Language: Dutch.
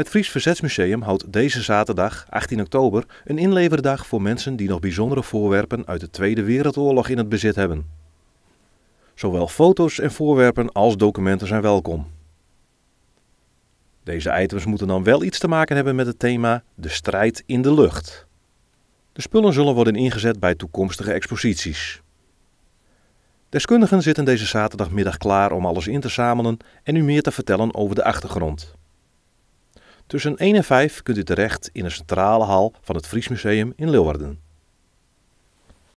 Het Fries Verzetsmuseum houdt deze zaterdag, 18 oktober, een inleverdag voor mensen die nog bijzondere voorwerpen uit de Tweede Wereldoorlog in het bezit hebben. Zowel foto's en voorwerpen als documenten zijn welkom. Deze items moeten dan wel iets te maken hebben met het thema De strijd in de lucht. De spullen zullen worden ingezet bij toekomstige exposities. Deskundigen zitten deze zaterdagmiddag klaar om alles in te zamelen en u meer te vertellen over de achtergrond. Tussen 1 en 5 kunt u terecht in de centrale hal van het Fries Museum in Leeuwarden.